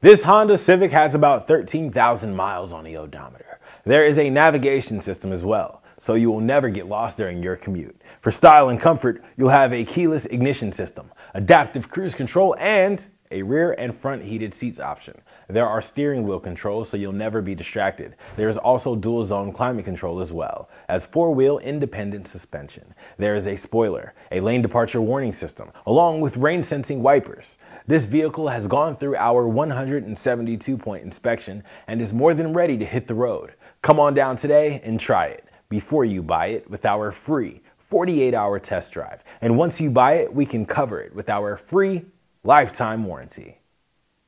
This Honda Civic has about 13,000 miles on the odometer. There is a navigation system as well, so you will never get lost during your commute. For style and comfort, you'll have a keyless ignition system, adaptive cruise control, and a rear and front heated seats option. There are steering wheel controls so you'll never be distracted. There is also dual zone climate control as well, as four wheel independent suspension. There is a spoiler, a lane departure warning system, along with rain sensing wipers. This vehicle has gone through our 172 point inspection and is more than ready to hit the road. Come on down today and try it before you buy it with our free 48 hour test drive. And once you buy it, we can cover it with our free lifetime warranty.